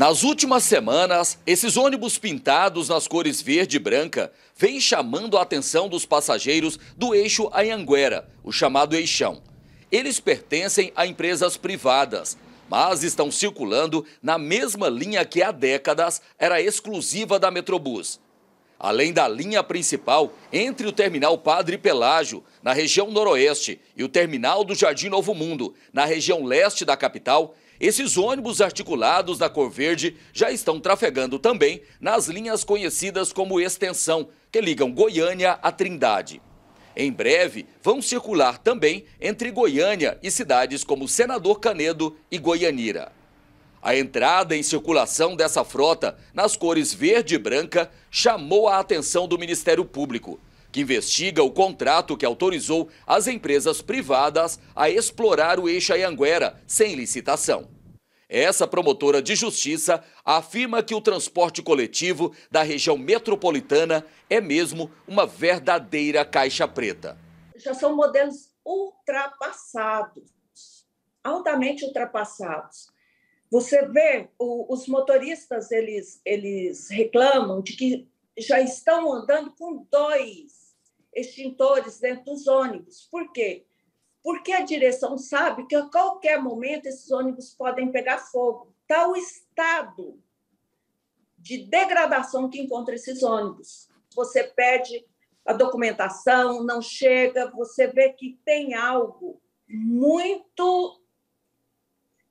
Nas últimas semanas, esses ônibus pintados nas cores verde e branca vêm chamando a atenção dos passageiros do eixo Anhanguera, o chamado Eixão. Eles pertencem a empresas privadas, mas estão circulando na mesma linha que há décadas era exclusiva da Metrobus. Além da linha principal, entre o terminal Padre Pelágio, na região noroeste, e o terminal do Jardim Novo Mundo, na região leste da capital, esses ônibus articulados da Cor Verde já estão trafegando também nas linhas conhecidas como extensão, que ligam Goiânia a Trindade. Em breve, vão circular também entre Goiânia e cidades como Senador Canedo e Goianira. A entrada em circulação dessa frota, nas cores verde e branca, chamou a atenção do Ministério Público que investiga o contrato que autorizou as empresas privadas a explorar o eixo Anhanguera sem licitação. Essa promotora de justiça afirma que o transporte coletivo da região metropolitana é mesmo uma verdadeira caixa preta. Já são modelos ultrapassados, altamente ultrapassados. Você vê o, os motoristas eles eles reclamam de que já estão andando com dois extintores dentro dos ônibus. Por quê? Porque a direção sabe que a qualquer momento esses ônibus podem pegar fogo. Tal tá estado de degradação que encontra esses ônibus. Você pede a documentação, não chega, você vê que tem algo muito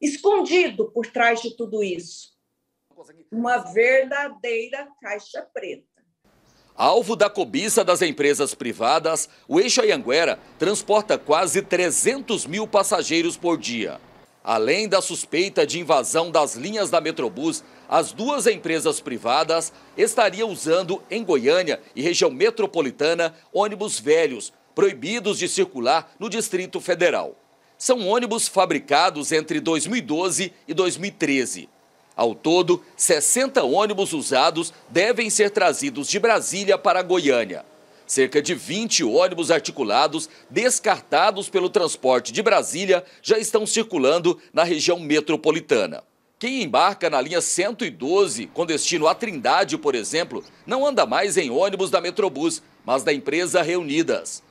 escondido por trás de tudo isso. Uma verdadeira caixa preta. Alvo da cobiça das empresas privadas, o eixo Ayanguera transporta quase 300 mil passageiros por dia. Além da suspeita de invasão das linhas da Metrobus, as duas empresas privadas estariam usando em Goiânia e região metropolitana ônibus velhos, proibidos de circular no Distrito Federal. São ônibus fabricados entre 2012 e 2013. Ao todo, 60 ônibus usados devem ser trazidos de Brasília para Goiânia. Cerca de 20 ônibus articulados descartados pelo transporte de Brasília já estão circulando na região metropolitana. Quem embarca na linha 112 com destino à Trindade, por exemplo, não anda mais em ônibus da Metrobus, mas da empresa Reunidas.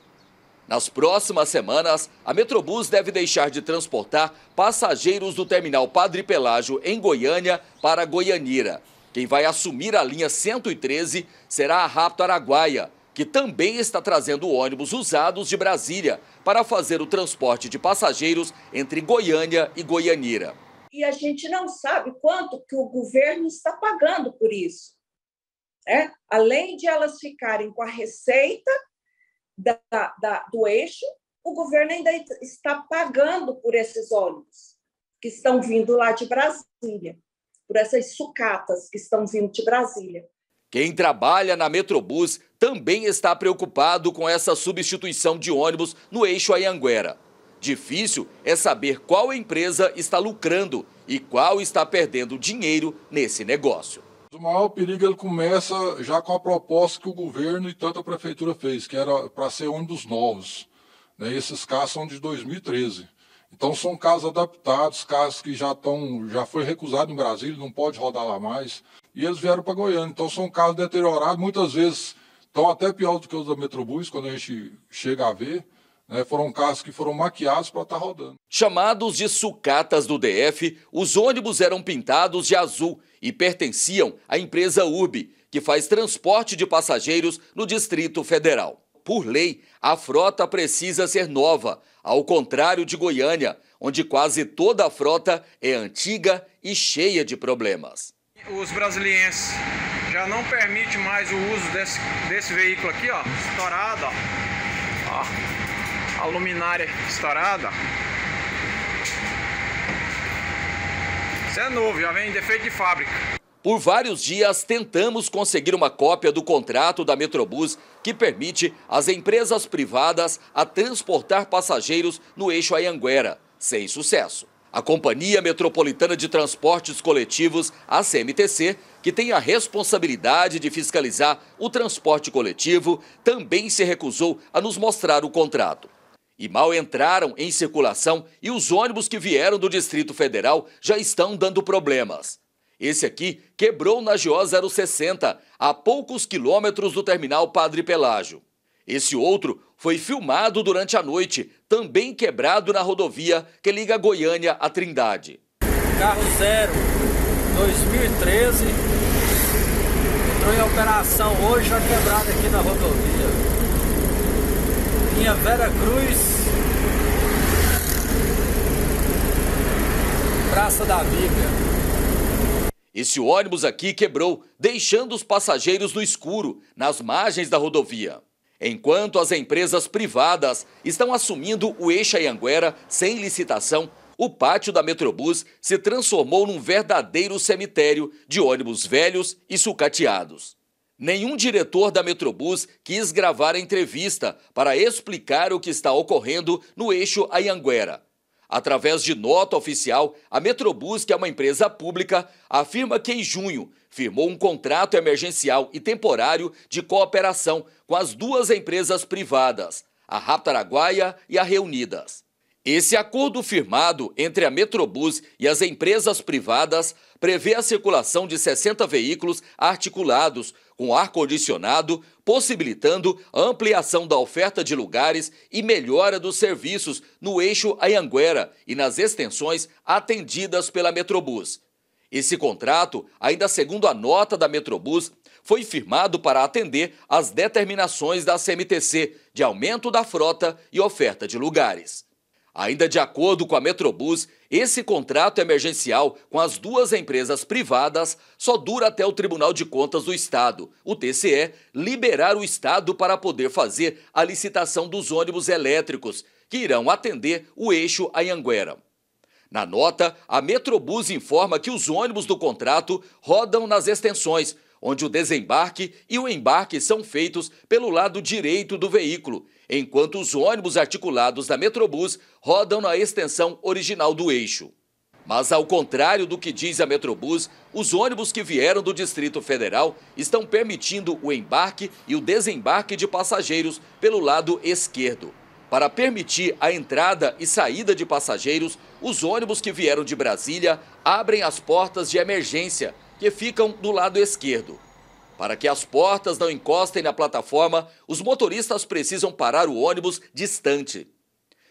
Nas próximas semanas, a Metrobus deve deixar de transportar passageiros do terminal Padre Pelágio, em Goiânia, para Goianira. Quem vai assumir a linha 113 será a Rapto Araguaia, que também está trazendo ônibus usados de Brasília para fazer o transporte de passageiros entre Goiânia e Goianira. E a gente não sabe quanto que o governo está pagando por isso. Né? Além de elas ficarem com a receita da, da, do eixo, o governo ainda está pagando por esses ônibus que estão vindo lá de Brasília, por essas sucatas que estão vindo de Brasília. Quem trabalha na Metrobus também está preocupado com essa substituição de ônibus no eixo Ayanguera. Difícil é saber qual empresa está lucrando e qual está perdendo dinheiro nesse negócio. O maior perigo ele começa já com a proposta que o governo e tanto a prefeitura fez, que era para ser um dos novos. Né? Esses carros são de 2013. Então são carros adaptados, carros que já estão, já foi recusado em Brasília, não pode rodar lá mais. E eles vieram para Goiânia. Então são carros deteriorados, muitas vezes estão até pior do que os da Metrobus, quando a gente chega a ver. Né? Foram carros que foram maquiados para estar tá rodando. Chamados de sucatas do DF, os ônibus eram pintados de azul e pertenciam à empresa URB, que faz transporte de passageiros no Distrito Federal. Por lei, a frota precisa ser nova, ao contrário de Goiânia, onde quase toda a frota é antiga e cheia de problemas. Os brasileiros já não permite mais o uso desse, desse veículo aqui, ó, estourado, ó. ó a luminária estourada. Isso é novo, já vem defeito de fábrica. Por vários dias tentamos conseguir uma cópia do contrato da Metrobus que permite às empresas privadas a transportar passageiros no eixo Ayanguera, sem sucesso. A Companhia Metropolitana de Transportes Coletivos, a CMTC, que tem a responsabilidade de fiscalizar o transporte coletivo, também se recusou a nos mostrar o contrato. E mal entraram em circulação e os ônibus que vieram do Distrito Federal já estão dando problemas. Esse aqui quebrou na GO 060, a poucos quilômetros do terminal Padre Pelágio. Esse outro foi filmado durante a noite, também quebrado na rodovia que liga Goiânia a Trindade. Carro zero, 2013, entrou em operação hoje, já quebrado aqui na rodovia linha Vera Cruz, Praça da Bíblia. Esse ônibus aqui quebrou, deixando os passageiros no escuro, nas margens da rodovia. Enquanto as empresas privadas estão assumindo o Eixa Ianguera sem licitação, o pátio da Metrobus se transformou num verdadeiro cemitério de ônibus velhos e sucateados. Nenhum diretor da Metrobus quis gravar a entrevista para explicar o que está ocorrendo no eixo Ayanguera. Através de nota oficial, a Metrobus, que é uma empresa pública, afirma que em junho firmou um contrato emergencial e temporário de cooperação com as duas empresas privadas, a Raptaraguaia e a Reunidas. Esse acordo firmado entre a Metrobus e as empresas privadas prevê a circulação de 60 veículos articulados com ar-condicionado, possibilitando a ampliação da oferta de lugares e melhora dos serviços no eixo Ayanguera e nas extensões atendidas pela Metrobus. Esse contrato, ainda segundo a nota da Metrobus, foi firmado para atender às determinações da CMTC de aumento da frota e oferta de lugares. Ainda de acordo com a Metrobus, esse contrato emergencial com as duas empresas privadas só dura até o Tribunal de Contas do Estado, o TCE, liberar o Estado para poder fazer a licitação dos ônibus elétricos, que irão atender o eixo Anhanguera. Na nota, a Metrobus informa que os ônibus do contrato rodam nas extensões, onde o desembarque e o embarque são feitos pelo lado direito do veículo enquanto os ônibus articulados da Metrobus rodam na extensão original do eixo. Mas, ao contrário do que diz a Metrobus, os ônibus que vieram do Distrito Federal estão permitindo o embarque e o desembarque de passageiros pelo lado esquerdo. Para permitir a entrada e saída de passageiros, os ônibus que vieram de Brasília abrem as portas de emergência, que ficam do lado esquerdo. Para que as portas não encostem na plataforma, os motoristas precisam parar o ônibus distante.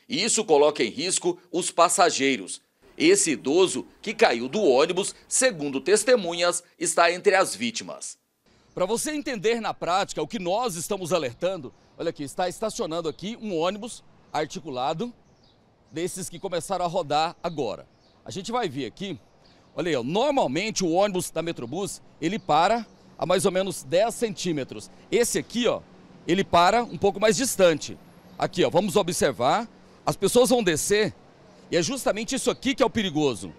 E isso coloca em risco os passageiros. Esse idoso, que caiu do ônibus, segundo testemunhas, está entre as vítimas. Para você entender na prática o que nós estamos alertando, olha aqui, está estacionando aqui um ônibus articulado desses que começaram a rodar agora. A gente vai ver aqui, olha aí, normalmente o ônibus da Metrobus, ele para a mais ou menos 10 centímetros. Esse aqui, ó, ele para um pouco mais distante. Aqui, ó, vamos observar. As pessoas vão descer e é justamente isso aqui que é o perigoso.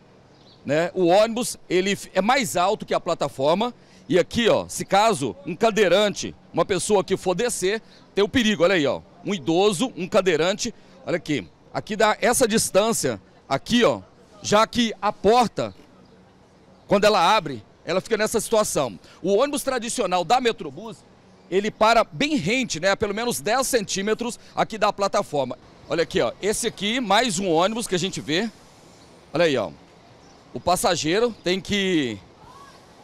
Né? O ônibus ele é mais alto que a plataforma e aqui, ó, se caso um cadeirante, uma pessoa que for descer, tem o perigo. Olha aí, ó, um idoso, um cadeirante. Olha aqui, aqui dá essa distância aqui, ó, já que a porta, quando ela abre, ela fica nessa situação. O ônibus tradicional da Metrobus, ele para bem rente, né? A pelo menos 10 centímetros aqui da plataforma. Olha aqui, ó. Esse aqui, mais um ônibus que a gente vê. Olha aí, ó. O passageiro tem que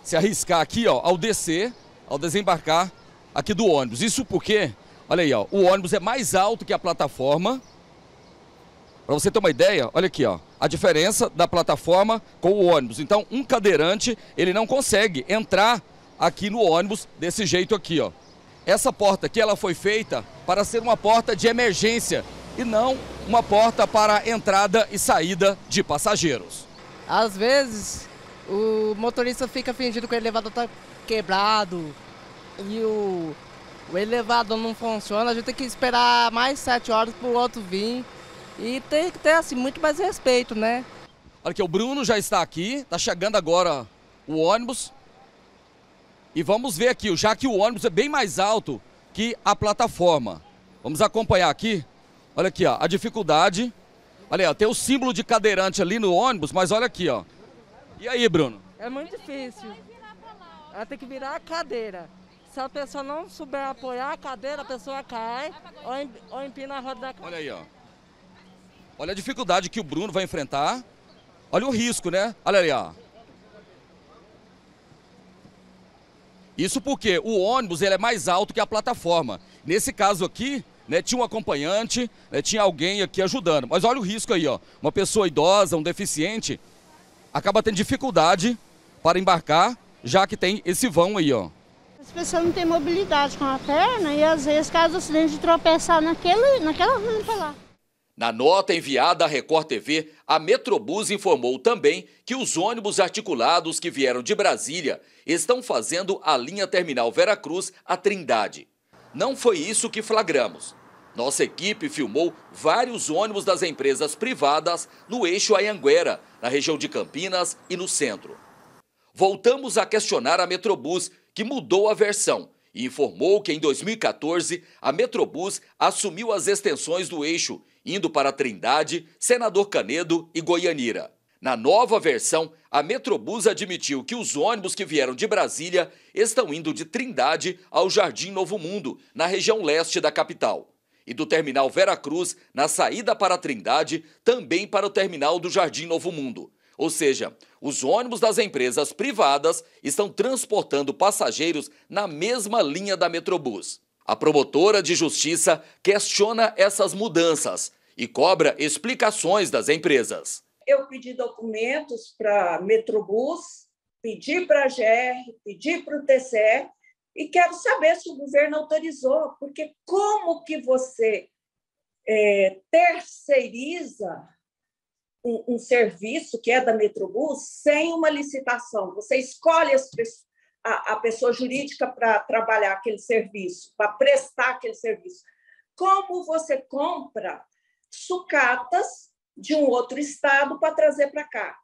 se arriscar aqui, ó, ao descer, ao desembarcar aqui do ônibus. Isso porque, olha aí, ó, o ônibus é mais alto que a plataforma para você ter uma ideia, olha aqui, ó, a diferença da plataforma com o ônibus. Então, um cadeirante, ele não consegue entrar aqui no ônibus desse jeito aqui, ó. Essa porta aqui, ela foi feita para ser uma porta de emergência e não uma porta para entrada e saída de passageiros. Às vezes, o motorista fica fingindo que o elevador está quebrado e o, o elevador não funciona. A gente tem que esperar mais sete horas para o outro vir. E tem que ter assim, muito mais respeito, né? Olha aqui, o Bruno já está aqui, está chegando agora o ônibus. E vamos ver aqui, já que o ônibus é bem mais alto que a plataforma. Vamos acompanhar aqui. Olha aqui, ó, a dificuldade. Olha, tem o símbolo de cadeirante ali no ônibus, mas olha aqui, ó. E aí, Bruno? É muito difícil. Ela tem que virar a cadeira. Se a pessoa não souber apoiar a cadeira, a pessoa cai ou empina a roda da cadeira. Olha aí, ó. Olha a dificuldade que o Bruno vai enfrentar. Olha o risco, né? Olha ali, ó. Isso porque o ônibus ele é mais alto que a plataforma. Nesse caso aqui, né, tinha um acompanhante, né, tinha alguém aqui ajudando. Mas olha o risco aí, ó. Uma pessoa idosa, um deficiente, acaba tendo dificuldade para embarcar, já que tem esse vão aí, ó. As pessoas não têm mobilidade com a perna e às vezes caso acidente de tropeçar naquele, naquela rampa lá. Na nota enviada à Record TV, a Metrobus informou também que os ônibus articulados que vieram de Brasília estão fazendo a linha terminal Veracruz a Trindade. Não foi isso que flagramos. Nossa equipe filmou vários ônibus das empresas privadas no eixo Ayanguera, na região de Campinas e no centro. Voltamos a questionar a Metrobus, que mudou a versão e informou que em 2014 a Metrobus assumiu as extensões do eixo indo para Trindade, Senador Canedo e Goianira. Na nova versão, a Metrobus admitiu que os ônibus que vieram de Brasília estão indo de Trindade ao Jardim Novo Mundo, na região leste da capital e do terminal Vera Cruz na saída para Trindade, também para o terminal do Jardim Novo Mundo. Ou seja, os ônibus das empresas privadas estão transportando passageiros na mesma linha da Metrobus. A promotora de justiça questiona essas mudanças e cobra explicações das empresas. Eu pedi documentos para Metrobus, pedi para a GR, pedi para o TCE e quero saber se o governo autorizou, porque como que você é, terceiriza um, um serviço que é da Metrobus sem uma licitação? Você escolhe as pessoas a, a pessoa jurídica para trabalhar aquele serviço, para prestar aquele serviço. Como você compra sucatas de um outro estado para trazer para cá?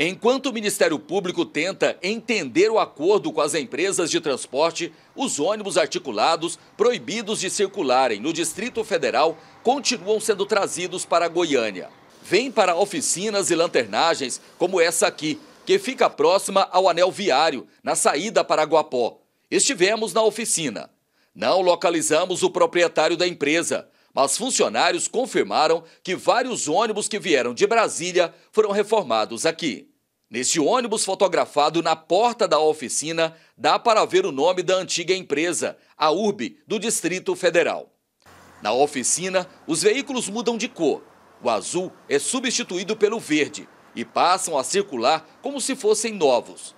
Enquanto o Ministério Público tenta entender o acordo com as empresas de transporte, os ônibus articulados, proibidos de circularem no Distrito Federal, continuam sendo trazidos para Goiânia. Vêm para oficinas e lanternagens, como essa aqui, que fica próxima ao anel viário, na saída para Guapó. Estivemos na oficina. Não localizamos o proprietário da empresa, mas funcionários confirmaram que vários ônibus que vieram de Brasília foram reformados aqui. Neste ônibus fotografado na porta da oficina, dá para ver o nome da antiga empresa, a URB, do Distrito Federal. Na oficina, os veículos mudam de cor. O azul é substituído pelo verde e passam a circular como se fossem novos.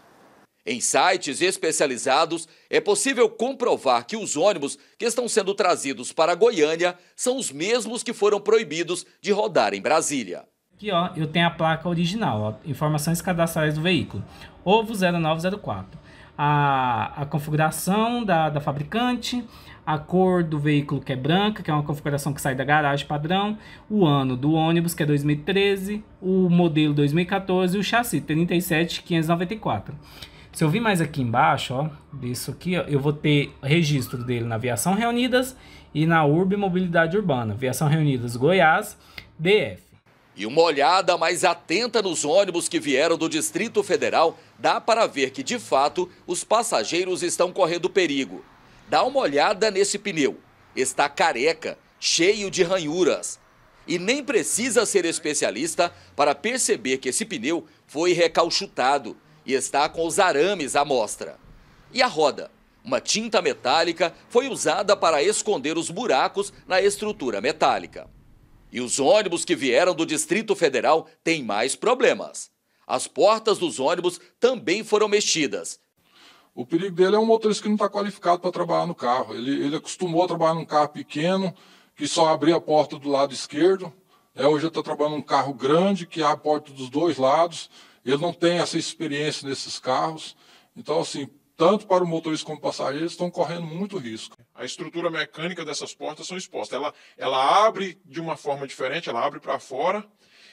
Em sites especializados, é possível comprovar que os ônibus que estão sendo trazidos para Goiânia são os mesmos que foram proibidos de rodar em Brasília. Aqui, ó, eu tenho a placa original, ó, informações cadastrais do veículo. Ovo 0904 a, a configuração da, da fabricante, a cor do veículo que é branca, que é uma configuração que sai da garagem padrão, o ano do ônibus, que é 2013, o modelo 2014 e o chassi 37594. Se eu vir mais aqui embaixo, ó, disso aqui, ó, eu vou ter registro dele na Aviação Reunidas e na Urb Mobilidade Urbana, Aviação Reunidas Goiás, DF. E uma olhada mais atenta nos ônibus que vieram do Distrito Federal dá para ver que, de fato, os passageiros estão correndo perigo. Dá uma olhada nesse pneu. Está careca, cheio de ranhuras. E nem precisa ser especialista para perceber que esse pneu foi recalchutado e está com os arames à mostra. E a roda? Uma tinta metálica foi usada para esconder os buracos na estrutura metálica. E os ônibus que vieram do Distrito Federal têm mais problemas. As portas dos ônibus também foram mexidas. O perigo dele é um motorista que não está qualificado para trabalhar no carro. Ele, ele acostumou a trabalhar num carro pequeno, que só abria a porta do lado esquerdo. É, hoje ele está trabalhando num carro grande, que abre a porta dos dois lados. Ele não tem essa experiência nesses carros. Então, assim, tanto para o motorista como passageiros estão correndo muito risco. A estrutura mecânica dessas portas são expostas. Ela, ela abre de uma forma diferente, ela abre para fora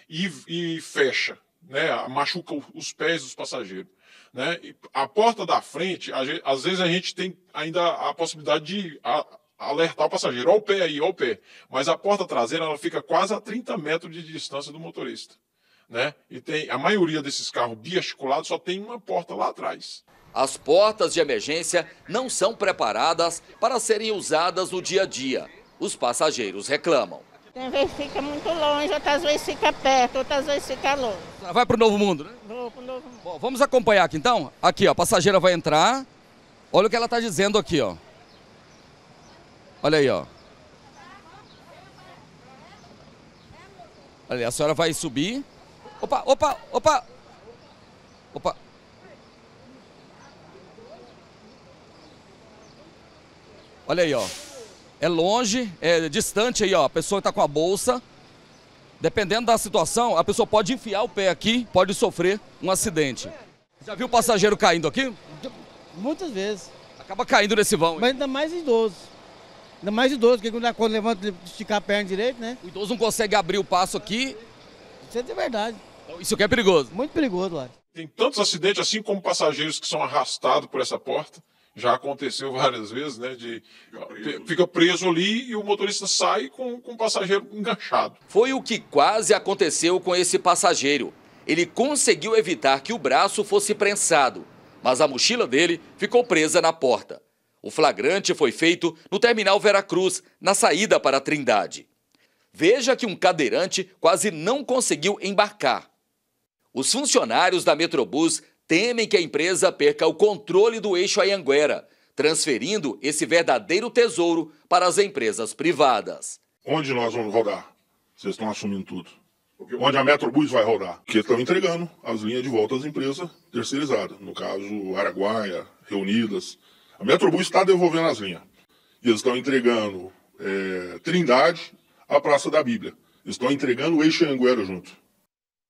e, e fecha né, machuca os pés dos passageiros. Né? E a porta da frente, gente, às vezes a gente tem ainda a possibilidade de a, alertar o passageiro, ó o pé aí, ó o pé. Mas a porta traseira ela fica quase a 30 metros de distância do motorista. Né? E tem a maioria desses carros biarticulados só tem uma porta lá atrás. As portas de emergência não são preparadas para serem usadas no dia a dia. Os passageiros reclamam. Tem vezes fica muito longe, outras vezes fica perto, outras vezes fica longe. Ah, vai pro Novo Mundo, né? Vou pro Novo Mundo. vamos acompanhar aqui então. Aqui, ó, a passageira vai entrar. Olha o que ela tá dizendo aqui, ó. Olha aí, ó. Olha, aí, a senhora vai subir. Opa, opa, opa. Opa. Olha aí, ó é longe, é distante aí, ó. A pessoa está com a bolsa. Dependendo da situação, a pessoa pode enfiar o pé aqui, pode sofrer um acidente. Já viu passageiro caindo aqui? Muitas vezes. Acaba caindo nesse vão. Mas ainda mais idoso. Ainda mais idoso, porque quando, quando levanta, esticar a perna direito, né? O idoso não consegue abrir o passo aqui. Isso é de verdade. Então, isso aqui é perigoso. Muito perigoso, lá. Tem tantos acidentes, assim como passageiros que são arrastados por essa porta já aconteceu várias vezes, né? De fica preso, fica preso ali e o motorista sai com, com o passageiro enganchado. Foi o que quase aconteceu com esse passageiro. Ele conseguiu evitar que o braço fosse prensado, mas a mochila dele ficou presa na porta. O flagrante foi feito no terminal Veracruz, na saída para a Trindade. Veja que um cadeirante quase não conseguiu embarcar. Os funcionários da Metrobus temem que a empresa perca o controle do eixo Ayanguera, transferindo esse verdadeiro tesouro para as empresas privadas. Onde nós vamos rodar? Vocês estão assumindo tudo. Onde a Metrobus vai rodar? Que estão entregando as linhas de volta às empresas terceirizadas. No caso, Araguaia, Reunidas. A Metrobus está devolvendo as linhas. E eles estão entregando é, Trindade, a Praça da Bíblia. Estão entregando o eixo Anguera junto.